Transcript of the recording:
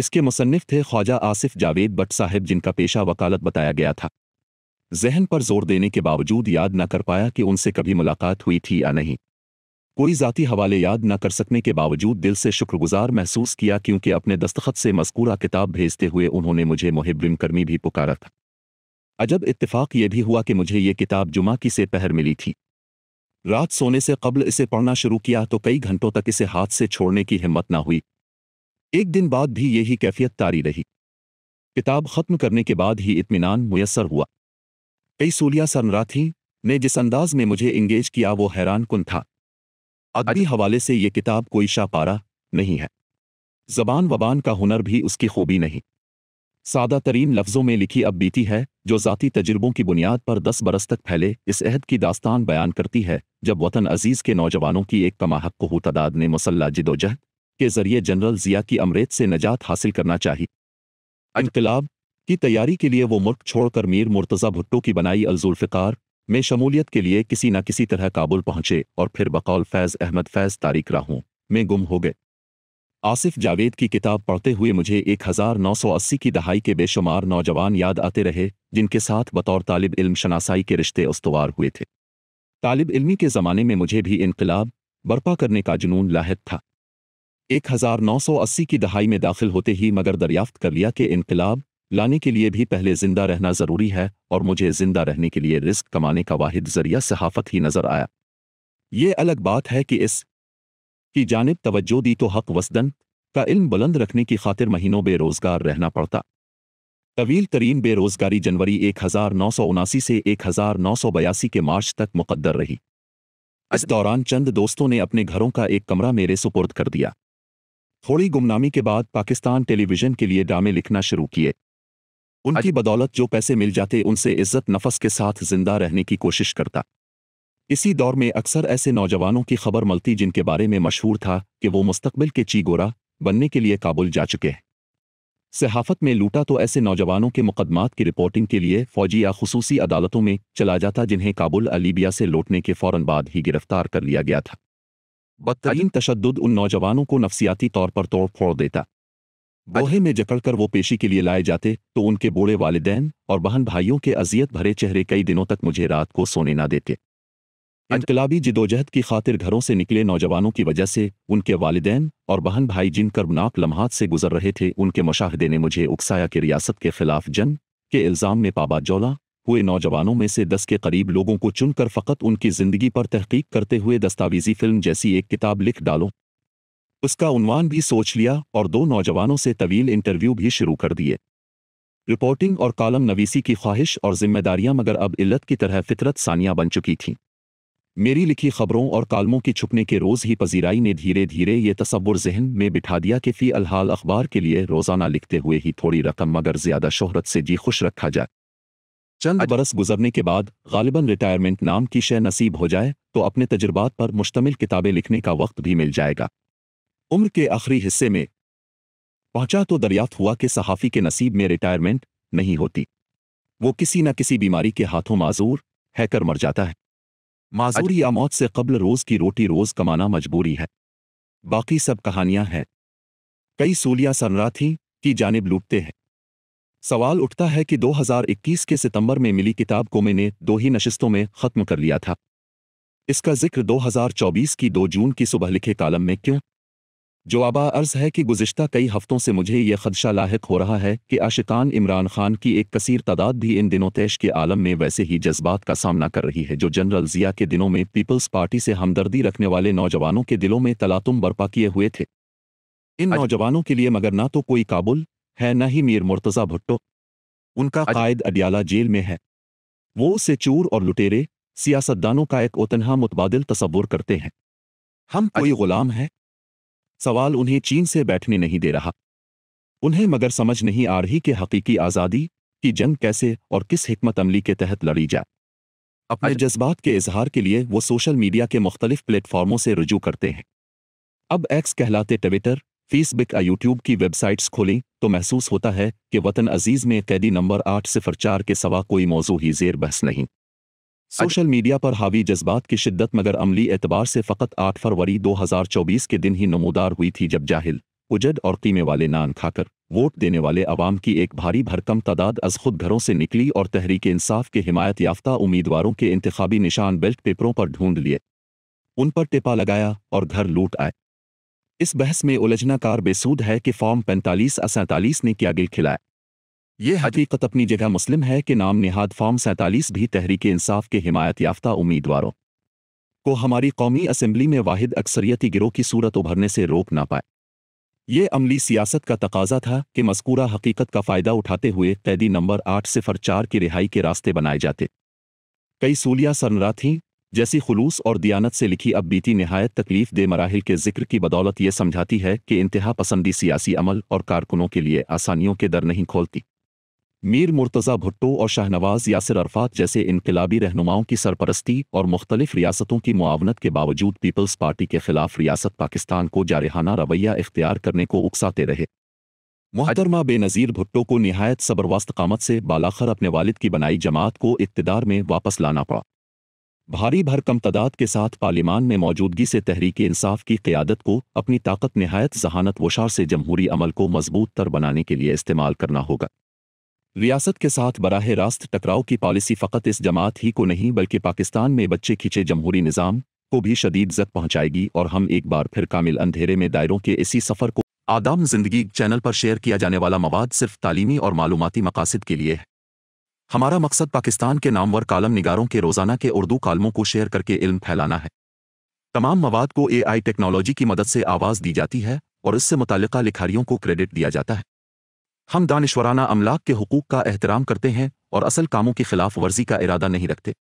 इसके मुसन्फ थे ख्वाजा आसिफ जावेद बट साहिब जिनका पेशा वकालत बताया गया था जहन पर जोर देने के बावजूद याद न कर पाया कि उनसे कभी मुलाकात हुई थी या नहीं कोई ज़ाती हवाले याद न कर सकने के बावजूद दिल से शुक्रगुजार महसूस किया क्योंकि अपने दस्तखत से मस्कूरा किताब भेजते हुए उन्होंने मुझे मुहिब्रिम कर्मी भी पुकारा था अजब इत्तेफाक ये भी हुआ कि मुझे ये किताब जुमा की से पहर मिली थी रात सोने से कबल इसे पढ़ना शुरू किया तो कई घंटों तक इसे हाथ से छोड़ने की हिम्मत ना हुई एक दिन बाद भी यही कैफियत तारी रही किताब खत्म करने के बाद ही इत्मीनान मुयसर हुआ कई सूलिया सरनराथी ने जिस अंदाज में मुझे इंगेज किया वो हैरान कन था अदी हवाले से ये किताब कोई शापारा नहीं है जबान वबान का हुनर भी उसकी खूबी नहीं सादा तरीन लफ्ज़ों में लिखी अब बीती है जो ज़ाती तजुर्बों की बुनियाद पर दस बरस तक फैले इस अहद की दास्तान बयान करती है जब वतन अजीज़ के नौजवानों की एक कमाहक कोहू तदाद ने मुसल्ला जिदोजहद के जरिए जनरल जिया की अमरेत से नजात हासिल करना चाहिए इनकलाब की तैयारी के लिए वो मुल्क छोड़कर मीर मुर्तज़ा भुट्टो की बनाई अलजुल्फ़िकार में शमूलियत के लिए किसी न किसी तरह काबुल पहुंचे और फिर बकौल फैज़ अहमद फैज़ तारिक राहों में गुम हो गए आसिफ जावेद की किताब पढ़ते हुए मुझे 1980 की दहाई के बेशुमार नौजवान याद आते रहे जिनके साथ बतौर तालिब इल्म शनासाई के रिश्ते उसवार हुए थे तालिब इल्मी के ज़माने में मुझे भी इनकलाब बर्पा करने का जुनून लाहक था 1980 की दहाई में दाखिल होते ही मगर दरियाफ्त कर लिया कि इनकलाब लाने के लिए भी पहले जिंदा रहना ज़रूरी है और मुझे जिंदा रहने के लिए रिस्क कमाने का वाहिद जरिया सहाफ़त ही नज़र आया ये अलग बात है कि इस की जानब तवज्जो दी तो हक वसदन का इल्म बुलंद रखने की खातिर महीनों बेरोज़गार रहना पड़ता तवील तरीन बेरोज़गारी जनवरी एक हज़ार नौ सौ उनासी से एक हज़ार नौ सौ बयासी के मार्च तक मुकदर रही इस दौरान चंद दोस्तों ने अपने घरों का एक कमरा मेरे सुपुर्द कर दिया थोड़ी गुमनामी के बाद पाकिस्तान टेलीविजन के लिए ड्रामे लिखना शुरू किए उनकी बदौलत जो पैसे मिल जाते उनसे इज्जत नफस के साथ जिंदा रहने की कोशिश करता इसी दौर में अक्सर ऐसे नौजवानों की खबर मलती जिनके बारे में मशहूर था कि वो मुस्तबिल के चीगोरा बनने के लिए काबुल जा चुके हैं सहाफत में लूटा तो ऐसे नौजवानों के मुकदमात की रिपोर्टिंग के लिए फौजी या खसूसी अदालतों में चला जाता जिन्हें काबुल अलीबिया से लौटने के फौरन बाद ही गिरफ्तार कर लिया गया था बदतरीन तशद उन नौजवानों को नफसियाती तौर पर तोड़ फोड़ देता बोहे में जकड़कर वो पेशी के लिए लाए जाते तो उनके बूढ़े वालदेन और बहन भाइयों के अजियत भरे चेहरे कई दिनों तक मुझे रात को सोने ना देते इनकलाबी जिदोजहद की खातिर घरों से निकले नौजवानों की वजह से उनके वालदेन और बहन भाई जिन कर्मनाक लम्हात से गुजर रहे थे उनके मुशाहदे ने मुझे उकसाया कि रियासत के खिलाफ जंग के इल्ज़ाम में पाबा जोला हुए नौजवानों में से दस के करीब लोगों को चुनकर फ़कत उनकी ज़िंदगी पर तहकीक करते हुए दस्तावेजी फिल्म जैसी एक किताब लिख डालो उसका उन्वान भी सोच लिया और दो नौजवानों से तवील इंटरव्यू भी शुरू कर दिए रिपोर्टिंग और कॉलम नवीसी की ख्वाहिश और जिम्मेदारियां मगर अब इल्लत की तरह फितरत सानिया बन चुकी थीं मेरी लिखी खबरों और कालमों की छुपने के रोज़ ही पजीराई ने धीरे धीरे ये तस्वुर जहन में बिठा दिया कि फ़ी अलहाल अखबार के लिए रोज़ाना लिखते हुए ही थोड़ी रकम मगर ज़्यादा शोहरत से जी खुश रखा जाए चंद बरस गुजरने के बाद गालिबन रिटायरमेंट नाम की शय नसीब हो जाए तो अपने तजुर्बात पर मुश्तमिल किताबें लिखने का वक्त भी मिल जाएगा उम्र के आखिरी हिस्से में पहुंचा तो दरियाफ्त हुआ कि सहाफ़ी के नसीब में रिटायरमेंट नहीं होती वो किसी न किसी बीमारी के हाथों माजूर हैकर मर जाता है माजूर या मौत से कबल रोज़ की रोटी रोज़ कमाना मजबूरी है बाकी सब कहानियां हैं कई सूलियां सनरा थी की जानब लूटते हैं सवाल उठता है कि 2021 के सितंबर में मिली किताब को मैंने दो ही नशस्तों में खत्म कर लिया था इसका जिक्र 2024 की 2 जून की सुबह लिखे कालम में क्यों जो आबा अर्ज है कि गुजशत कई हफ्तों से मुझे ये खदशा लाक हो रहा है कि आशिकान इमरान खान की एक कसीर तादाद भी इन दिनों तेज के आलम में वैसे ही जज्बात का सामना कर रही है जो जनरल जिया के दिनों में पीपल्स पार्टी से हमदर्दी रखने वाले नौजवानों के दिलों में तलातुम बर्पा किए हुए थे इन नौजवानों के लिए मगर ना तो कोई काबुल है न ही मीर मुर्तजा भुट्टो उनका कायद अडियाला जेल में है वो उसे चूर और लुटेरे सियासतदानों का एक ओतनहा मुतबादल तस्वुर करते हैं हम कोई गुलाम है सवाल उन्हें चीन से बैठने नहीं दे रहा उन्हें मगर समझ नहीं आ रही कि हकीकी आज़ादी की जंग कैसे और किस हमत अमली के तहत लड़ी जाए अपने जज्बात के इजहार के लिए वो सोशल मीडिया के मुख्तलिफ प्लेटफॉर्मों से रजू करते हैं अब एक्स कहलाते ट्विटर फेसबुक या यूट्यूब की वेबसाइट्स खोलें तो महसूस होता है कि वतन अजीज में कैदी नंबर आठ सिफर चार के सवा कोई मौजू ही जेर बहस नहीं सोशल मीडिया पर हावी जज्बात की शिद्दत मगर अमली एतबार से फ़कत 8 फरवरी 2024 के दिन ही नमोदार हुई थी जब जाहिल उजड और कीमे वाले नान खाकर वोट देने वाले अवाम की एक भारी भरकम तादाद अज खुद घरों से निकली और तहरीक इंसाफ के हिमायत याफ्ता उम्मीदवारों के इंतबी निशान बेल्ट पेपरों पर ढूंढ लिए उन पर टिपा लगाया और घर लूट आए इस बहस में उलझना कार बेसूद है कि फॉर्म पैंतालीस अ सैंतालीस ने क्या गिल खिलाया ये हकीकत अपनी जगह मुस्लिम है कि नाम निहाद फॉर्म सैंतालीस भी तहरीक इंसाफ के हिमायत याफ्ता उम्मीदवारों को हमारी कौमी असम्बली में वाहिद अक्सरियती गिरोह की सूरत उभरने से रोक ना पाए ये अमली सियासत का तकाजा था कि मस्कूरा हकीकत का फ़ायदा उठाते हुए कैदी नंबर आठ सिफर चार की रिहाई के रास्ते बनाए जाते कई सूलियाँ सरनरा थीं जैसी खलूस और दियानत से लिखी अब बीती नहायत तकलीफ दे मराहल के जिक्र की बदौलत यह समझाती है कि इंतहा पसंदी सियासी अमल और कारकुनों के लिए आसानियों के दर नहीं खोलती मीर मुर्तज़ा भुट्टो और शाहनवाज यासिर अरफात जैसे इनकलाबी रहनुमाओं की सरपरस्ती और मुख्तलिफ रियासतों की मुआवनत के बावजूद पीपल्स पार्टी के खिलाफ रियासत पाकिस्तान को जारहाना रवैया इख्तियार करने को उकसाते रहे मुहदरमा बेनज़ीर भुट्टो को नहायत सबर से बालाखर अपने वालिद की बनाई जमात को इकतदार में वापस लाना पड़ा भारी भरकम तादाद के साथ पार्लिमान में मौजूदगी से तहरीक इंसाफ की क्यादत को अपनी ताकत नहायत जहानत वशार से जमहूरी अमल को मजबूत तर बनाने के लिए इस्तेमाल करना होगा रियासत के साथ बराह रास्त टकराव की पॉलिसी फ़कत इस जमात ही को नहीं बल्कि पाकिस्तान में बच्चे खींचे जमहूरी निज़ाम को भी शदीद जद पहुंचाएगी और हम एक बार फिर कामिल अंधेरे में दायरों के इसी सफ़र को आदम जिंदगी चैनल पर शेयर किया जाने वाला मवाद सिर्फ तालीमी और मालूमती मकासद के लिए है हमारा मकसद पाकिस्तान के नामवर कालम निगारों के रोजाना के उर्दू कालमों को शेयर करके इल्म फैलाना है तमाम मवाद को एआई टेक्नोलॉजी की मदद से आवाज़ दी जाती है और इससे मुतल लिखारियों को क्रेडिट दिया जाता है हम दानश्वराना अमलाक के हकूक़ का एहतराम करते हैं और असल कामों की खिलाफ वर्जी का इरादा नहीं रखते